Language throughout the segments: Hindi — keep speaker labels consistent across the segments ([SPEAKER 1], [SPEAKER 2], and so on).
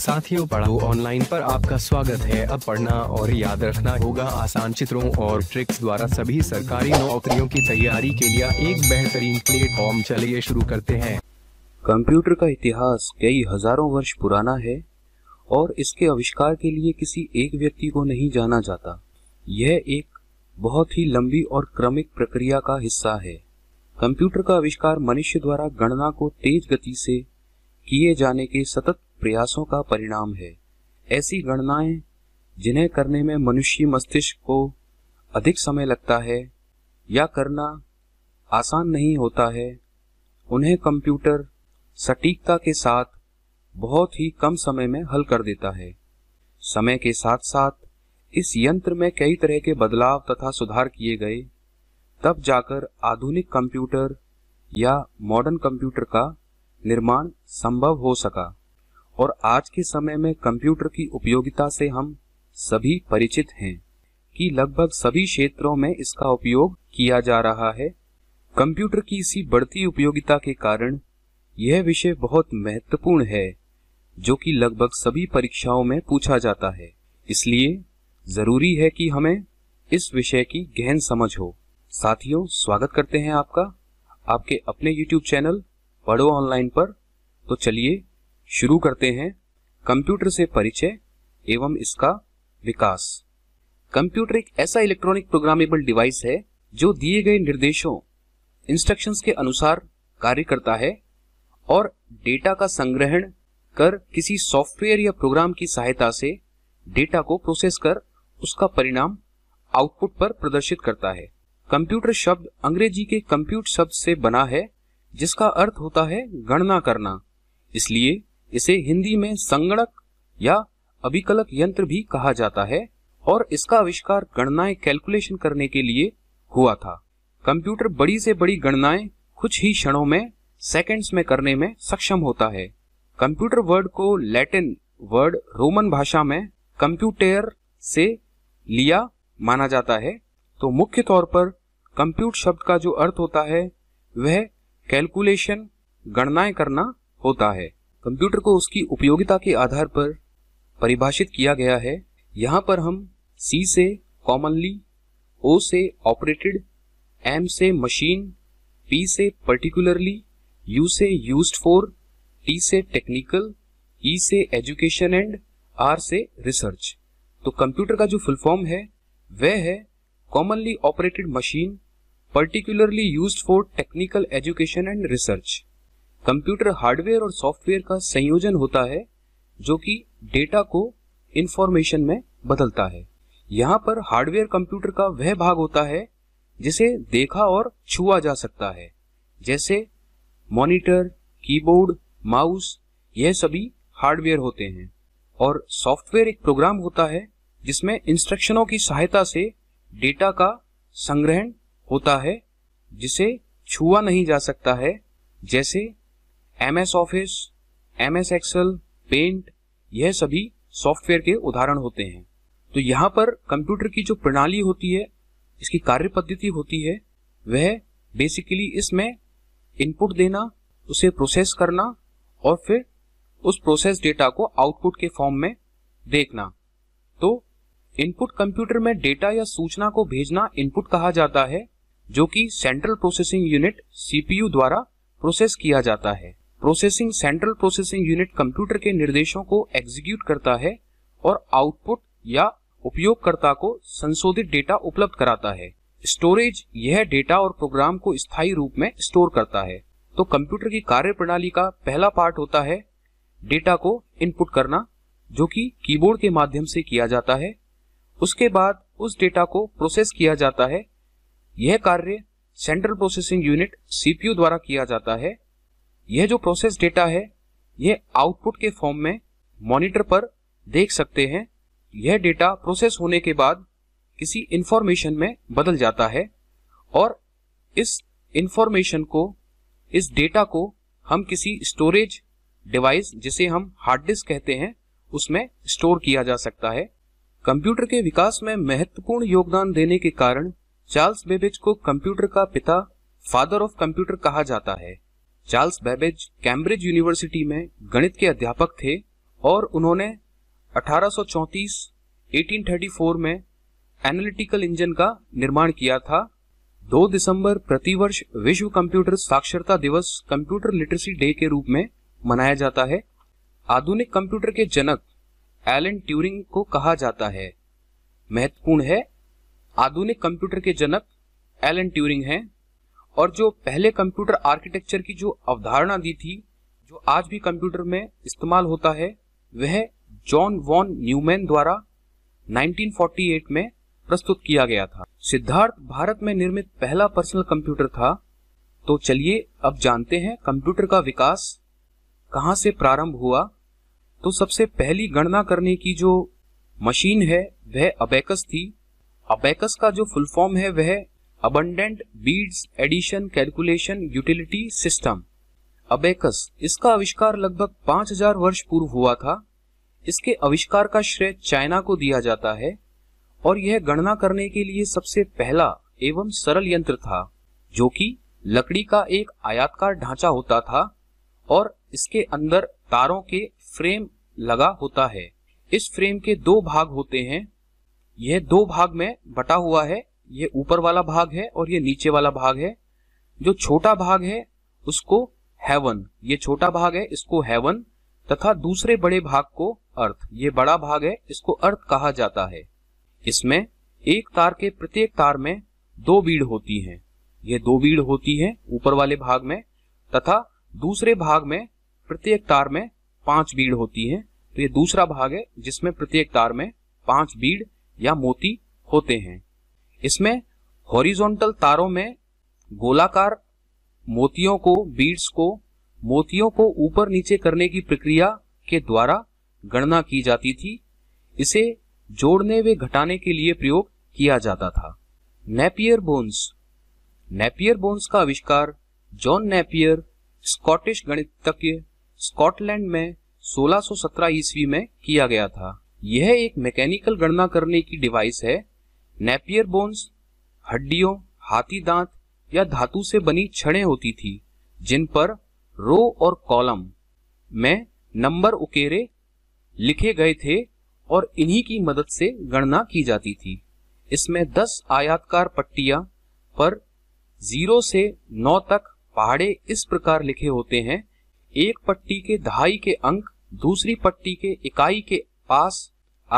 [SPEAKER 1] साथियों पढ़ा ऑनलाइन पर आपका स्वागत है अब पढ़ना और याद रखना होगा आसान चित्रों और ट्रिक्स द्वारा सभी सरकारी नौकरियों की तैयारी के लिए एक बेहतरीन प्लेटफॉर्म चलिए शुरू करते हैं कंप्यूटर का इतिहास कई हजारों वर्ष पुराना है और इसके आविष्कार के लिए किसी एक व्यक्ति को नहीं जाना जाता यह एक बहुत ही लंबी और क्रमिक प्रक्रिया का हिस्सा है कंप्यूटर का आविष्कार मनुष्य द्वारा गणना को तेज गति से किए जाने के सतत प्रयासों का परिणाम है ऐसी गणनाएं जिन्हें करने में मनुष्य मस्तिष्क को अधिक समय लगता है या करना आसान नहीं होता है उन्हें कंप्यूटर सटीकता के साथ बहुत ही कम समय में हल कर देता है समय के साथ साथ इस यंत्र में कई तरह के बदलाव तथा सुधार किए गए तब जाकर आधुनिक कंप्यूटर या मॉडर्न कंप्यूटर का निर्माण संभव हो सका और आज के समय में कंप्यूटर की उपयोगिता से हम सभी परिचित हैं कि लगभग सभी क्षेत्रों में इसका उपयोग किया जा रहा है कंप्यूटर की इसी बढ़ती उपयोगिता के कारण यह विषय बहुत महत्वपूर्ण है जो कि लगभग सभी परीक्षाओं में पूछा जाता है इसलिए जरूरी है कि हमें इस विषय की गहन समझ हो साथियों स्वागत करते हैं आपका आपके अपने YouTube चैनल पढ़ो ऑनलाइन पर तो चलिए शुरू करते हैं कंप्यूटर से परिचय एवं इसका विकास कंप्यूटर एक ऐसा इलेक्ट्रॉनिक प्रोग्रामेबल डिवाइस है जो दिए गए निर्देशों इंस्ट्रक्शंस के अनुसार कार्य करता है और डेटा का संग्रहण कर किसी सॉफ्टवेयर या प्रोग्राम की सहायता से डेटा को प्रोसेस कर उसका परिणाम आउटपुट पर प्रदर्शित करता है कंप्यूटर शब्द अंग्रेजी के कंप्यूट शब्द से बना है जिसका अर्थ होता है गणना करना इसलिए इसे हिंदी में संगणक या अभिकलक यंत्र भी कहा जाता है और इसका आविष्कार गणनाएं कैलकुलेशन करने के लिए हुआ था कंप्यूटर बड़ी से बड़ी गणनाएं कुछ ही क्षणों में सेकंड्स में करने में सक्षम होता है कंप्यूटर वर्ड को लैटिन वर्ड रोमन भाषा में कंप्यूटेयर से लिया माना जाता है तो मुख्य तौर पर कंप्यूट शब्द का जो अर्थ होता है वह कैलकुलेशन गणनाएं करना होता है कंप्यूटर को उसकी उपयोगिता के आधार पर परिभाषित किया गया है यहाँ पर हम सी से कॉमनली ओ से ऑपरेटेड एम से मशीन पी से पर्टिकुलरली यू से यूज फॉर टी से टेक्निकल ई e से एजुकेशन एंड आर से रिसर्च तो कंप्यूटर का जो फुल फॉर्म है वह है commonly operated machine particularly use for technical education and research computer hardware और सॉफ्टवेयर का संयोजन होता है जो कि डेटा को इंफॉर्मेशन में बदलता है यहाँ पर हार्डवेयर कंप्यूटर का वह भाग होता है जिसे देखा और छुआ जा सकता है जैसे मॉनिटर, कीबोर्ड माउस यह सभी हार्डवेयर होते हैं और सॉफ्टवेयर एक प्रोग्राम होता है जिसमें इंस्ट्रक्शनों की सहायता से डेटा का संग्रहण होता है जिसे छुआ नहीं जा सकता है जैसे M S office M S excel paint यह सभी सॉफ्टवेयर के उदाहरण होते हैं तो यहाँ पर कंप्यूटर की जो प्रणाली होती है इसकी कार्य पद्धति होती है वह बेसिकली इसमें इनपुट देना उसे प्रोसेस करना और फिर उस प्रोसेस डेटा को आउटपुट के फॉर्म में देखना तो इनपुट कंप्यूटर में डेटा या सूचना को भेजना इनपुट कहा जाता है जो कि सेंट्रल प्रोसेसिंग यूनिट सीपीयू द्वारा प्रोसेस किया जाता है processing central processing unit computer के निर्देशों को एग्जीक्यूट करता है और आउटपुट या उपयोगकर्ता को संशोधित डेटा उपलब्ध कराता है स्टोरेज यह डेटा और प्रोग्राम को स्थायी रूप में स्टोर करता है तो कंप्यूटर की कार्य प्रणाली का पहला पार्ट होता है डेटा को इनपुट करना जो कि कीबोर्ड के माध्यम से किया जाता है उसके बाद उस डेटा को प्रोसेस किया जाता है यह कार्य सेंट्रल प्रोसेसिंग यूनिट सीपीयू द्वारा किया जाता है यह जो प्रोसेस डेटा है यह आउटपुट के फॉर्म में मॉनिटर पर देख सकते हैं यह डेटा प्रोसेस होने के बाद किसी इंफॉर्मेशन में बदल जाता है और इस इंफॉर्मेशन को इस डेटा को हम किसी स्टोरेज डिवाइस जिसे हम हार्ड डिस्क कहते हैं उसमें स्टोर किया जा सकता है कंप्यूटर के विकास में महत्वपूर्ण योगदान देने के कारण चार्ल्स बेबेज को कंप्यूटर का पिता फादर ऑफ कंप्यूटर कहा जाता है चार्ल्स बेबेज कैम्ब्रिज यूनिवर्सिटी में गणित के अध्यापक थे और उन्होंने 1834 1834 में एनालिटिकल इंजन का निर्माण किया था 2 दिसंबर प्रतिवर्ष विश्व कंप्यूटर साक्षरता दिवस कंप्यूटर लिटरेसी डे के रूप में मनाया जाता है आधुनिक कंप्यूटर के जनक एलन ट्यूरिंग को कहा जाता है महत्वपूर्ण है आधुनिक कंप्यूटर के जनक एलन ट्यूरिंग हैं और जो पहले कंप्यूटर आर्किटेक्चर की जो अवधारणा दी थी जो आज भी कंप्यूटर में इस्तेमाल होता है वह जॉन वॉन न्यूमैन द्वारा 1948 में प्रस्तुत किया गया था सिद्धार्थ भारत में निर्मित पहला पर्सनल कंप्यूटर था तो चलिए अब जानते हैं कंप्यूटर का विकास कहाँ से प्रारंभ हुआ तो सबसे पहली गणना करने की जो मशीन है वह अबेकस थी अबेकस का जो फुल फॉर्म है वह abundant beads addition calculation utility system abacus इसका आविष्कार लगभग 5000 वर्ष पूर्व हुआ था इसके आविष्कार का श्रेय चाइना को दिया जाता है और यह गणना करने के लिए सबसे पहला एवं सरल यंत्र था जो कि लकड़ी का एक आयातकार ढांचा होता था और इसके अंदर तारों के फ्रेम लगा होता है इस फ्रेम के दो भाग होते हैं यह दो भाग में बटा हुआ है ये ऊपर वाला भाग है और ये नीचे वाला भाग है जो छोटा भाग है उसको हेवन ये छोटा भाग है इसको हेवन तथा दूसरे बड़े भाग को अर्थ ये बड़ा भाग है इसको अर्थ कहा जाता है इसमें एक तार के प्रत्येक तार में दो बीड़ होती हैं ये दो बीड़ होती है ऊपर वाले भाग में तथा दूसरे भाग में प्रत्येक तार में पांच बीड़ होती है तो ये दूसरा भाग है जिसमें प्रत्येक तार में पांच बीड़ या मोती होते हैं इसमें हॉरिजॉन्टल तारों में गोलाकार मोतियों को बीड्स को मोतियों को ऊपर नीचे करने की प्रक्रिया के द्वारा गणना की जाती थी इसे जोड़ने वे घटाने के लिए प्रयोग किया जाता था नेपियर बोन्स नेपियर बोन्स का आविष्कार जॉन नेपियर स्कॉटिश गणितज्ञ स्कॉटलैंड में 1617 ईस्वी में किया गया था यह एक मैकेनिकल गणना करने की डिवाइस है नेपियर बोन्स हड्डियों हाथी दांत या धातु से बनी छड़ें होती थी जिन पर रो और कॉलम में नंबर उकेरे लिखे गए थे और इन्हीं की मदद से गणना की जाती थी इसमें 10 आयातकार पट्टिया पर 0 से 9 तक पहाड़े इस प्रकार लिखे होते हैं एक पट्टी के दहाई के अंक दूसरी पट्टी के इकाई के पास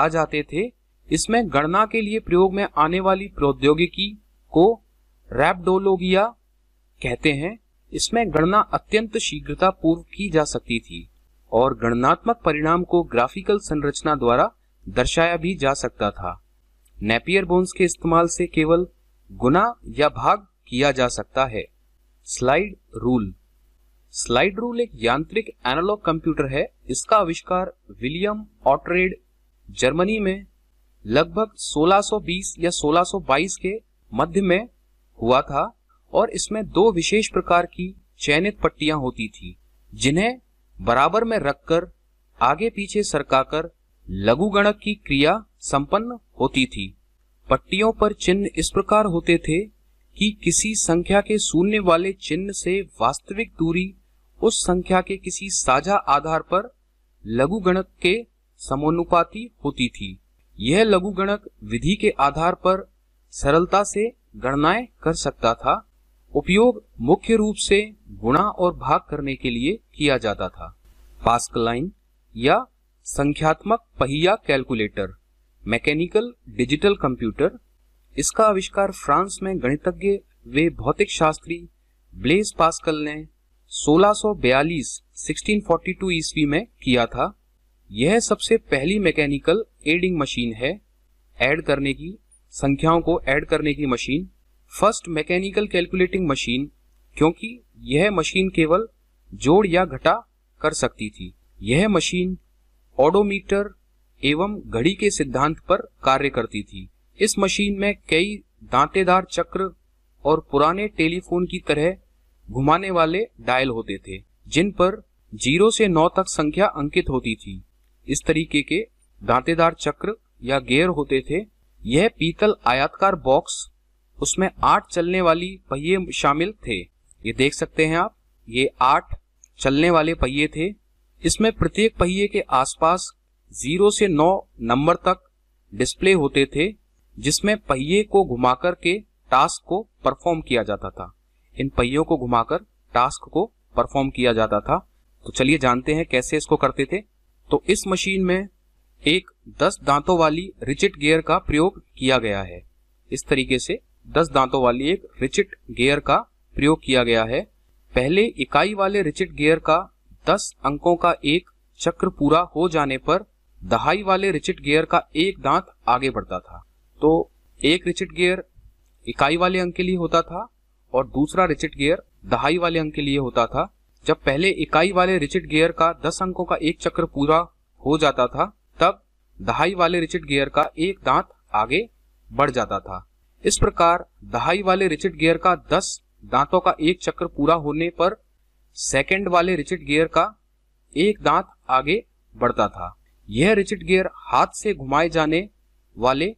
[SPEAKER 1] आ जाते थे इसमें गणना के लिए प्रयोग में आने वाली प्रौद्योगिकी को रैपडोलोगिया कहते हैं इसमें गणना अत्यंत शीघ्रता पूर्व की जा सकती थी और गणनात्मक परिणाम को ग्राफिकल संरचना द्वारा दर्शाया भी जा सकता था नेपियर बोन्स के इस्तेमाल से केवल गुना या भाग किया जा सकता है स्लाइड रूल स्लाइड रूल एक यांत्रिक एनालॉग कंप्यूटर है इसका आविष्कार विलियम ऑटरेड जर्मनी में लगभग 1620 या 1622 के मध्य में हुआ था और इसमें दो विशेष प्रकार की चयनित पट्टियां होती थी जिन्हें बराबर में रखकर आगे पीछे सरकाकर लघु गणक की क्रिया संपन्न होती थी पट्टियों पर चिन्ह इस प्रकार होते थे कि किसी संख्या के शून्य वाले चिन्ह से वास्तविक दूरी उस संख्या के किसी साझा आधार पर लघु गणक के समानुपाती होती थी यह लघु गणक विधि के आधार पर सरलता से गणनाएं कर सकता था उपयोग मुख्य रूप से गुणा और भाग करने के लिए किया जाता था पास्कलाइन या संख्यात्मक पहिया कैलकुलेटर मैकेनिकल डिजिटल कंप्यूटर इसका आविष्कार फ्रांस में गणितज्ञ वे भौतिक शास्त्री ब्लेस पास्कल ने 1642 1642 ईस्वी में किया था यह सबसे पहली मैकेनिकल एडिंग मशीन है ऐड करने की संख्याओं को ऐड करने की machine first mechanical calculating machine क्योंकि यह मशीन केवल जोड़ या घटा कर सकती थी यह मशीन ऑडोमीटर एवं घड़ी के सिद्धांत पर कार्य करती थी इस मशीन में कई दांतेदार चक्र और पुराने टेलीफोन की तरह घुमाने वाले डायल होते थे जिन पर जीरो से नौ तक संख्या अंकित होती थी इस तरीके के दांतेदार चक्र या गेयर होते थे यह पीतल आयातकार बॉक्स उसमें आठ चलने वाली पहिए शामिल थे ये देख सकते हैं आप ये आठ चलने वाले पहिए थे इसमें प्रत्येक पहिए के आसपास जीरो से नौ नंबर तक डिस्प्ले होते थे जिसमें पहिए को घुमाकर के टास्क को परफॉर्म किया जाता था इन पहियों को घुमाकर टास्क को परफॉर्म किया जाता था तो चलिए जानते हैं कैसे इसको करते थे तो इस मशीन में एक 10 दांतों वाली रिचिट गियर का प्रयोग किया गया है इस तरीके से 10 दांतों वाली एक रिचिट गियर का प्रयोग किया गया है पहले इकाई वाले रिचिट गियर का 10 अंकों का एक चक्र पूरा हो जाने पर दहाई वाले रिचिट गियर का एक दांत आगे बढ़ता था तो एक रिचिट गियर इकाई वाले अंक के लिए होता था और दूसरा रिचिट गियर दहाई वाले अंक के लिए होता था जब पहले इकाई वाले रिचिट गियर का दस अंकों का एक चक्र पूरा हो जाता था तब दहाई वाले रिचिट गियर का एक दांत आगे बढ़ जाता था इस प्रकार दहाई वाले रिचिट गियर का दस दांतों का एक चक्र पूरा होने पर सेकंड वाले रिचिट गियर का एक दांत आगे बढ़ता था यह रिचिट गियर हाथ से घुमाए जाने वाले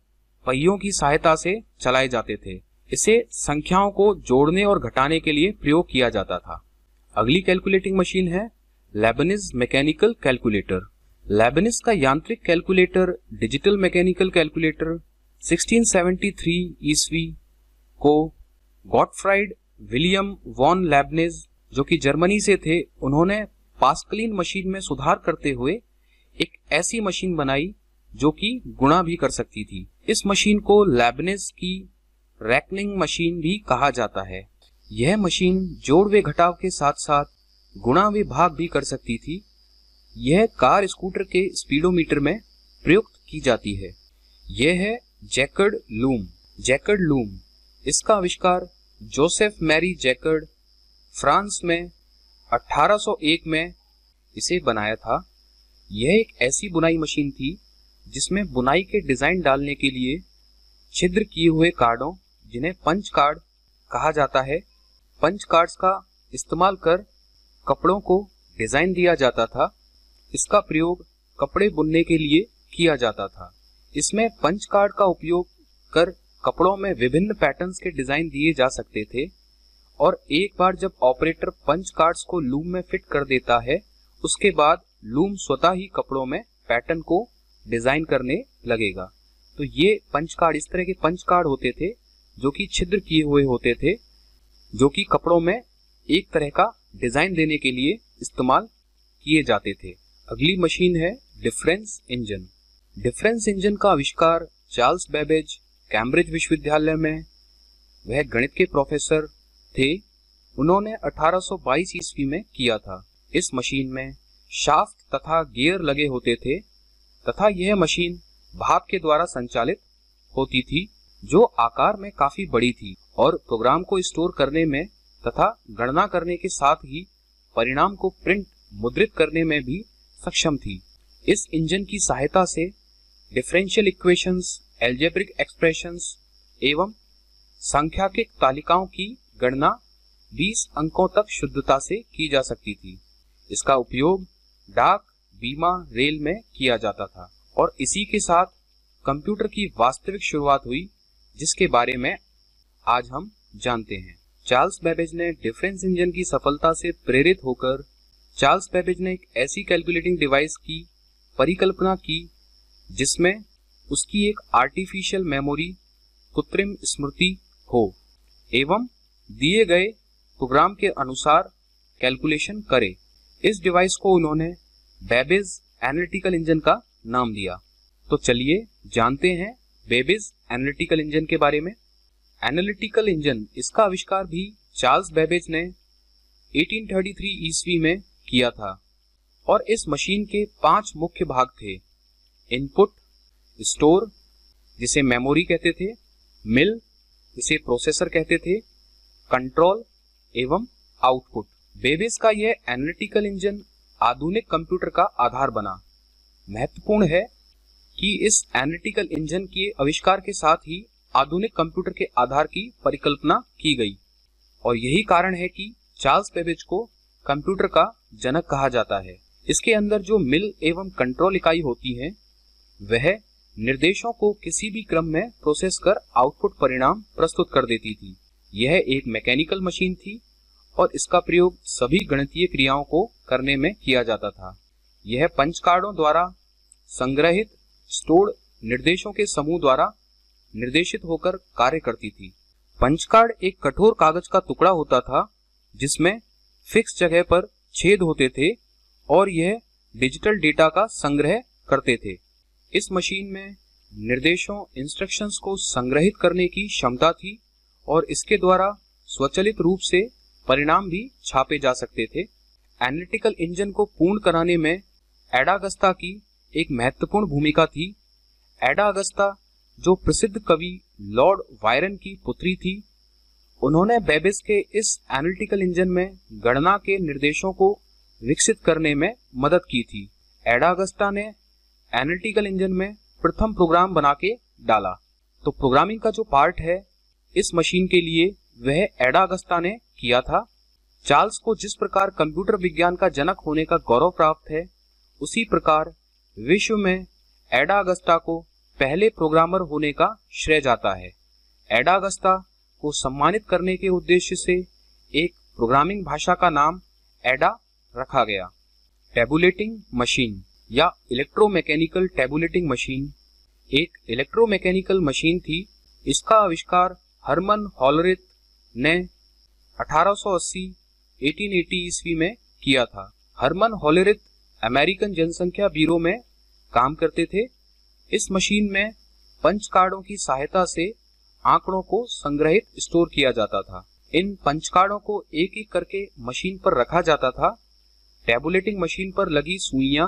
[SPEAKER 1] पहियों की सहायता से चलाए जाते थे इसे संख्याओं को जोड़ने और घटाने के लिए प्रयोग किया जाता था अगली कैलकुलेटिंग मशीन है लेबनिज मैकेनिकल कैलकुलेटर लेबनिज का यांत्रिक कैलकुलेटर डिजिटल मैकेनिकल कैलकुलेटर 1673 ईस्वी को गॉडफ्राइड विलियम वॉन लेबनिज जो कि जर्मनी से थे उन्होंने पास्कलिन मशीन में सुधार करते हुए एक ऐसी मशीन बनाई जो कि गुणा भी कर सकती थी इस मशीन को लेबनिज की रैकनिंग मशीन भी कहा जाता है यह मशीन जोड़ वे घटाव के साथ साथ गुणा वे भाग भी कर सकती थी यह कार स्कूटर के स्पीडोमीटर में प्रयुक्त की जाती है यह है जैकर्ड लूम जैकर्ड लूम इसका आविष्कार जोसेफ मैरी जैकर्ड फ्रांस में 1801 में इसे बनाया था यह एक ऐसी बुनाई मशीन थी जिसमें बुनाई के डिजाइन डालने के लिए छिद्र किए हुए कार्डों जिन्हें पंच कार्ड कहा जाता है पंच कार्ड्स का इस्तेमाल कर कपड़ों को डिजाइन दिया जाता था इसका प्रयोग कपड़े बुनने के लिए किया जाता था इसमें पंच कार्ड का उपयोग कर कपड़ों में विभिन्न पैटर्न्स के डिजाइन दिए जा सकते थे और एक बार जब ऑपरेटर पंच कार्ड्स को लूम में फिट कर देता है उसके बाद लूम स्वतः ही कपड़ों में पैटर्न को डिजाइन करने लगेगा तो ये पंच कार्ड इस तरह के पंच कार्ड होते थे जो कि छिद्र किए हुए होते थे जो कि कपड़ों में एक तरह का डिजाइन देने के लिए इस्तेमाल किए जाते थे अगली मशीन है डिफरेंस इंजन डिफरेंस इंजन का आविष्कार चार्ल्स बेबेज कैम्ब्रिज विश्वविद्यालय में वह गणित के प्रोफेसर थे उन्होंने 1822 ईस्वी में किया था इस मशीन में शाफ्ट तथा गियर लगे होते थे तथा यह मशीन भाप के द्वारा संचालित होती थी जो आकार में काफी बड़ी थी और प्रोग्राम को स्टोर करने में तथा गणना करने के साथ ही परिणाम को प्रिंट मुद्रित करने में भी सक्षम थी इस इंजन की सहायता से डिफरेंशियल इक्वेशंस एल्जेब्रिक एक्सप्रेशंस एवं सांख्यिक तालिकाओं की गणना 20 अंकों तक शुद्धता से की जा सकती थी इसका उपयोग डाक बीमा रेल में किया जाता था और इसी के साथ कंप्यूटर की वास्तविक शुरुआत हुई जिसके बारे में आज हम जानते हैं चार्ल्स बेबेज ने डिफेंस इंजन की सफलता से प्रेरित होकर चार्ल्स बेबेज ने एक ऐसी कैलकुलेटिंग डिवाइस की परिकल्पना की जिसमें उसकी एक आर्टिफिशियल मेमोरी कृत्रिम स्मृति हो एवं दिए गए प्रोग्राम के अनुसार कैलकुलेशन करे इस डिवाइस को उन्होंने बेबिज एनालिटिकल इंजन का नाम दिया तो चलिए जानते हैं बेबिज एनालिटिकल इंजन के बारे में एनालिटिकल इंजन इसका आविष्कार भी चार्ल्स बेबेज ने 1833 ईस्वी में किया था और इस मशीन के पांच मुख्य भाग थे इनपुट स्टोर जिसे मेमोरी कहते थे मिल जिसे प्रोसेसर कहते थे कंट्रोल एवं आउटपुट बेबेज का यह एनालिटिकल इंजन आधुनिक कंप्यूटर का आधार बना महत्वपूर्ण है कि इस एनालिटिकल इंजन के आविष्कार के साथ ही आधुनिक कंप्यूटर के आधार की परिकल्पना की गई और यही कारण है कि चार्ल्स पेबेज को कंप्यूटर का जनक कहा जाता है इसके अंदर जो मिल एवं कंट्रोल इकाई होती है वह निर्देशों को किसी भी क्रम में प्रोसेस कर आउटपुट परिणाम प्रस्तुत कर देती थी यह एक मैकेनिकल मशीन थी और इसका प्रयोग सभी गणितीय क्रियाओं को करने में किया जाता था यह पंच कार्डों द्वारा संग्रहित स्टोर्ड निर्देशों के समूह द्वारा निर्देशित होकर कार्य करती थी पंच कार्ड एक कठोर कागज का टुकड़ा होता था जिसमें फिक्स जगह पर छेद होते थे और यह डिजिटल डेटा का संग्रह करते थे इस मशीन में निर्देशों इंस्ट्रक्शंस को संग्रहित करने की क्षमता थी और इसके द्वारा स्वचालित रूप से परिणाम भी छापे जा सकते थे एनालिटिकल इंजन को पूर्ण कराने में एडागस्ता की एक महत्वपूर्ण भूमिका थी एडागस्ता जो प्रसिद्ध कवि लॉर्ड वायरन की पुत्री थी उन्होंने बेबिस के इस एनालिटिकल इंजन में गणना के निर्देशों को विकसित करने में मदद की थी एडागस्टा ने एनालिटिकल इंजन में प्रथम प्रोग्राम बना के डाला तो प्रोग्रामिंग का जो पार्ट है इस मशीन के लिए वह एडागस्टा ने किया था चार्ल्स को जिस प्रकार कंप्यूटर विज्ञान का जनक होने का गौरव प्राप्त है उसी प्रकार विश्व में एडागस्टा को पहले प्रोग्रामर होने का श्रेय जाता है एडा को सम्मानित करने के उद्देश्य से एक प्रोग्रामिंग भाषा का नाम एडा रखा गया टेबुलेटिंग मशीन या इलेक्ट्रोमैकेनिकल टेबुलेटिंग मशीन एक इलेक्ट्रोमैकेनिकल मशीन थी इसका आविष्कार हरमन हॉलरित ने 1880 1880 ईस्वी में किया था हरमन हॉलरित अमेरिकन जनसंख्या ब्यूरो में काम करते थे इस मशीन में पंच कार्डों की सहायता से आंकड़ों को संग्रहित स्टोर किया जाता था इन पंच कार्डों को एक एक करके मशीन पर रखा जाता था टेबुलेटिंग मशीन पर लगी सुइयां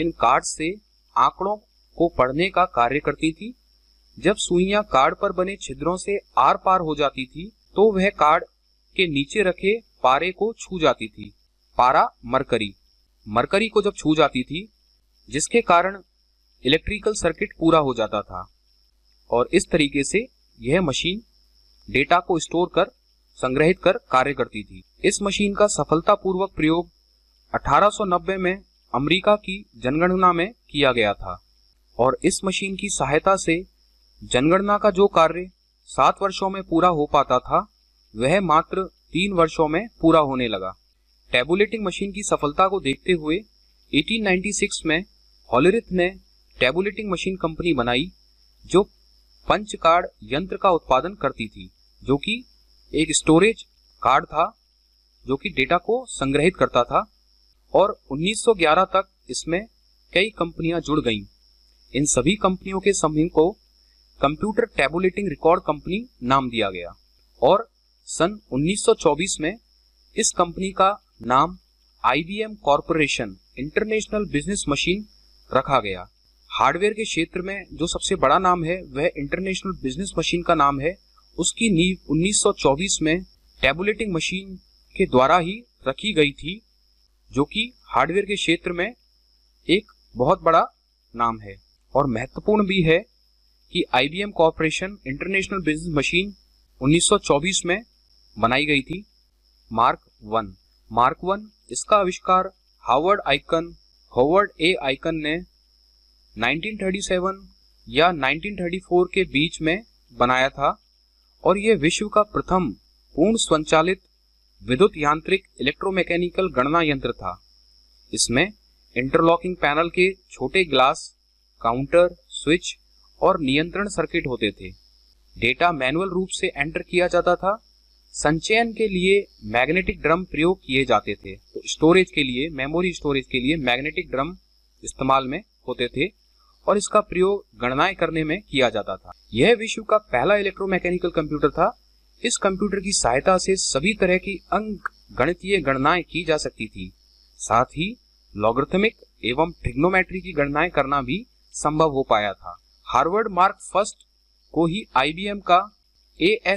[SPEAKER 1] इन कार्ड से आंकड़ों को पढ़ने का कार्य करती थी जब सुइयां कार्ड पर बने छिद्रों से आर पार हो जाती थी तो वह कार्ड के नीचे रखे पारे को छू जाती थी पारा मरकरी मरकरी को जब छू जाती थी जिसके कारण इलेक्ट्रिकल सर्किट पूरा हो जाता था और इस तरीके से यह मशीन डेटा को स्टोर कर संग्रहित कर कार्य करती थी इस मशीन का सफलतापूर्वक प्रयोग 1890 में अमेरिका की जनगणना में किया गया था और इस मशीन की सहायता से जनगणना का जो कार्य सात वर्षों में पूरा हो पाता था वह मात्र तीन वर्षों में पूरा होने लगा टेबुलेटिंग मशीन की सफलता को देखते हुए 1896 में हॉलरिथ ने टेबुलेटिंग मशीन कंपनी बनाई जो पंच कार्ड यंत्र का उत्पादन करती थी जो कि एक स्टोरेज कार्ड था जो कि डेटा को संग्रहित करता था और 1911 तक इसमें कई कंपनियां जुड़ गईं। इन सभी कंपनियों के समूह को कंप्यूटर टेबुलेटिंग रिकॉर्ड कंपनी नाम दिया गया और सन 1924 में इस कंपनी का नाम I B M corporation international business machine रखा गया हार्डवेयर के क्षेत्र में जो सबसे बड़ा नाम है वह इंटरनेशनल बिजनेस मशीन का नाम है उसकी नींव 1924 में टेबुलेटिंग मशीन के द्वारा ही रखी गई थी जो कि हार्डवेयर के क्षेत्र में एक बहुत बड़ा नाम है और महत्वपूर्ण भी है कि I B M corporation international business machine 1924 में बनाई गई थी मार्क वन मार्क वन इसका आविष्कार Harvard Aiken Howard A Aiken ने 1937 या 1934 के बीच में बनाया था और यह विश्व का प्रथम पूर्ण संचालित विद्युत यांत्रिक इलेक्ट्रोमैकेनिकल गणना यंत्र था इसमें इंटरलॉकिंग पैनल के छोटे ग्लास काउंटर स्विच और नियंत्रण सर्किट होते थे डेटा मैनुअल रूप से एंटर किया जाता था संचयन के लिए मैग्नेटिक ड्रम प्रयोग किए जाते थे तो स्टोरेज के लिए मेमोरी स्टोरेज के लिए मैग्नेटिक ड्रम इस्तेमाल में होते थे और इसका प्रयोग गणनाएं करने में किया जाता था यह विश्व का पहला इलेक्ट्रोमैकेनिकल कंप्यूटर था इस कंप्यूटर की सहायता से सभी तरह की अंक गणितीय गणनाएं की जा सकती थी साथ ही लॉगरिथमिक एवं ट्रिग्नोमेट्री की गणनाएं करना भी संभव हो पाया था हार्वर्ड मार्क फर्स्ट को ही आईबीएम का A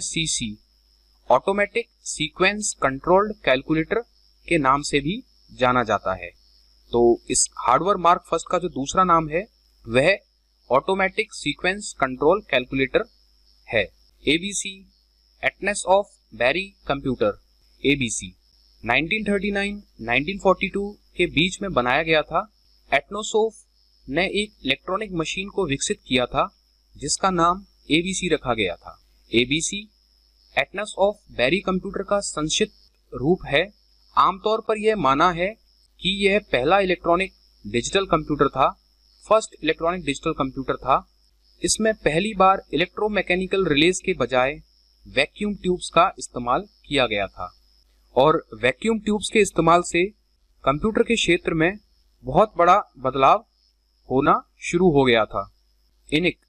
[SPEAKER 1] automatic sequence controlled calculator के नाम से भी जाना जाता है तो इस हार्डवेयर मार्क फर्स्ट का जो दूसरा नाम है वह ऑटोमेटिक सीक्वेंस कंट्रोल कैलकुलेटर है ABC Atanasoff Berry computer ABC 1939-1942 के बीच में बनाया गया था एटनोसोफ ने एक इलेक्ट्रॉनिक मशीन को विकसित किया था जिसका नाम एबीसी रखा गया था ABC Atanasoff Berry computer का संक्षिप्त रूप है आमतौर पर यह माना है कि यह पहला इलेक्ट्रॉनिक डिजिटल कंप्यूटर था फर्स्ट इलेक्ट्रॉनिक डिजिटल कंप्यूटर था इसमें पहली बार इलेक्ट्रोमैकेनिकल रिलेज के बजाय वैक्यूम ट्यूब्स का इस्तेमाल किया गया था और वैक्यूम ट्यूब्स के इस्तेमाल से कंप्यूटर के क्षेत्र में बहुत बड़ा बदलाव होना शुरू हो गया था ENIAC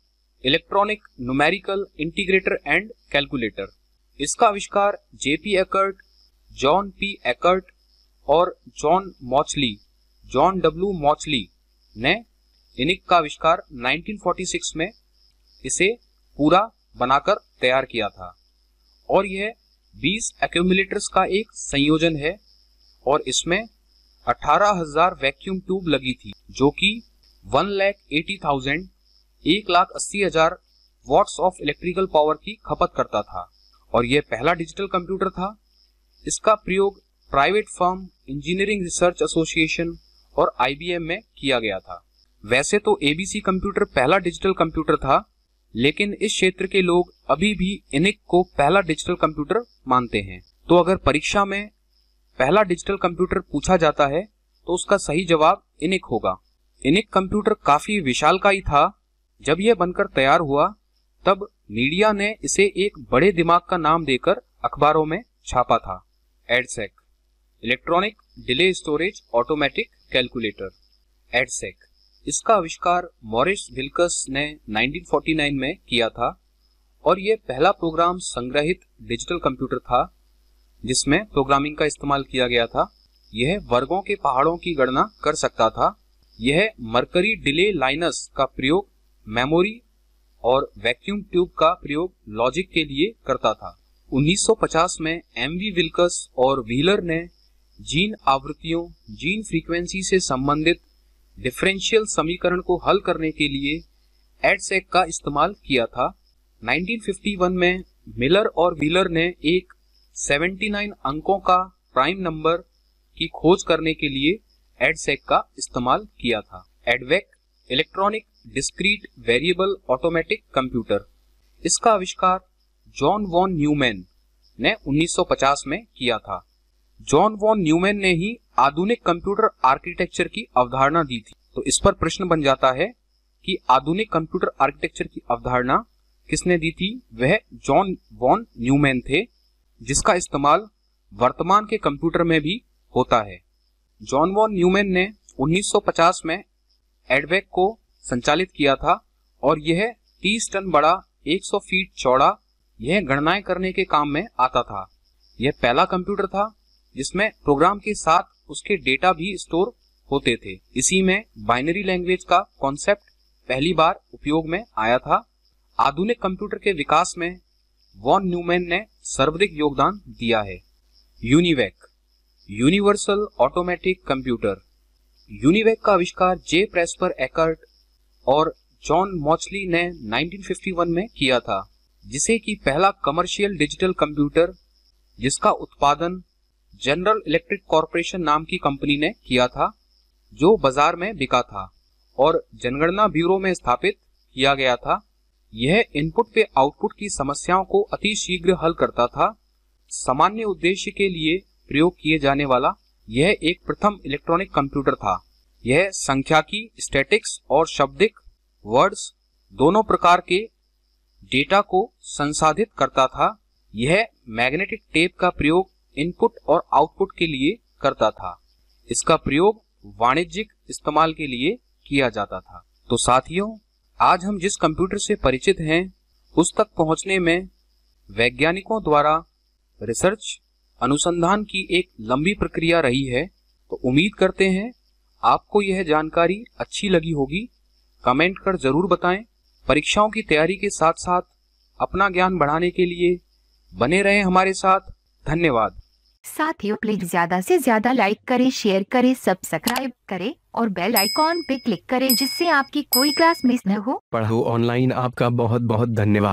[SPEAKER 1] electronic numerical integrator and calculator इसका आविष्कार JP Eckert John P Eckert और John Mauchly John W Mauchly ने इनिक का आविष्कार 1946 में इसे पूरा बनाकर तैयार किया था और यह 20 एक्यूमुलेटर्स का एक संयोजन है और इसमें 18,000 वैक्यूम ट्यूब लगी थी जो कि वन लैख एटी थाउजेंड एक लाख अस्सी हजार वॉट्स ऑफ इलेक्ट्रिकल पावर की खपत करता था और यह पहला डिजिटल कंप्यूटर था इसका प्रयोग private firm engineering research association और आईबीएम में किया गया था वैसे तो एबीसी कंप्यूटर पहला डिजिटल कंप्यूटर था लेकिन इस क्षेत्र के लोग अभी भी इनिक को पहला डिजिटल कंप्यूटर मानते हैं तो अगर परीक्षा में पहला डिजिटल कंप्यूटर पूछा जाता है तो उसका सही जवाब इनिक होगा इनिक कंप्यूटर काफी विशाल का ही था जब यह बनकर तैयार हुआ तब मीडिया ने इसे एक बड़े दिमाग का नाम देकर अखबारों में छापा था EDSAC electronic delay storage automatic calculator EDSAC इसका आविष्कार मॉरिस विल्कस ने 1949 में किया था और यह पहला प्रोग्राम संग्रहित डिजिटल कंप्यूटर था जिसमें प्रोग्रामिंग का इस्तेमाल किया गया था यह वर्गों के पहाड़ों की गणना कर सकता था यह मरकरी डिले लाइनस का प्रयोग मेमोरी और वैक्यूम ट्यूब का प्रयोग लॉजिक के लिए करता था 1950 में एम वी विल्कस और व्हीलर ने जीन आवृत्तियों जीन फ्रीक्वेंसी से संबंधित डिफरेंशियल समीकरण को हल करने के लिए एडसेक का इस्तेमाल किया था 1951 में मिलर और व्हीलर ने एक 79 अंकों का प्राइम नंबर की खोज करने के लिए एडसेक का इस्तेमाल किया था EDVAC electronic discrete variable automatic computer इसका आविष्कार जॉन वॉन न्यूमैन ने 1950 में किया था जॉन वॉन न्यूमैन ने ही आधुनिक कंप्यूटर आर्किटेक्चर की अवधारणा दी थी तो इस पर प्रश्न बन जाता है कि आधुनिक कंप्यूटर आर्किटेक्चर की अवधारणा किसने दी थी वह जॉन वॉन न्यूमैन थे जिसका इस्तेमाल वर्तमान के कंप्यूटर में भी होता है जॉन वॉन न्यूमैन ने 1950 में एडवेक को संचालित किया था और यह 30 टन बड़ा 100 फीट चौड़ा यह गणनाएं करने के काम में आता था यह पहला कंप्यूटर था जिसमें प्रोग्राम के साथ उसके डेटा भी स्टोर होते थे इसी में बाइनरी लैंग्वेज का कॉन्सेप्ट पहली बार उपयोग में आया था आधुनिक कंप्यूटर के विकास में वॉन न्यूमैन ने सर्वाधिक योगदान दिया है UNIVAC universal automatic computer UNIVAC का आविष्कार जे प्रेस्पर एकर्ट और जॉन मॉचली ने 1951 में किया था जिसे कि पहला कमर्शियल डिजिटल कंप्यूटर जिसका उत्पादन जनरल इलेक्ट्रिक कॉरपोरेशन नाम की कंपनी ने किया था जो बाजार में बिका था और जनगणना ब्यूरो में स्थापित किया गया था यह इनपुट पे आउटपुट की समस्याओं को अति शीघ्र हल करता था सामान्य उद्देश्य के लिए प्रयोग किए जाने वाला यह एक प्रथम इलेक्ट्रॉनिक कंप्यूटर था यह संख्या की स्टेटिक्स और शब्दिक वर्ड्स दोनों प्रकार के डेटा को संसाधित करता था यह मैग्नेटिक टेप का प्रयोग इनपुट और आउटपुट के लिए करता था इसका प्रयोग वाणिज्यिक इस्तेमाल के लिए किया जाता था तो साथियों आज हम जिस कंप्यूटर से परिचित हैं उस तक पहुंचने में वैज्ञानिकों द्वारा रिसर्च अनुसंधान की एक लंबी प्रक्रिया रही है तो उम्मीद करते हैं आपको यह जानकारी अच्छी लगी होगी कमेंट कर जरूर बताएं परीक्षाओं की तैयारी के साथ साथ अपना ज्ञान बढ़ाने के लिए बने रहें हमारे साथ धन्यवाद साथियों प्लीज ज्यादा से ज्यादा लाइक करें शेयर करें सब्सक्राइब करें और बेल आइकॉन पे क्लिक करें जिससे आपकी कोई क्लास मिस न हो पढ़ो ऑनलाइन आपका बहुत बहुत धन्यवाद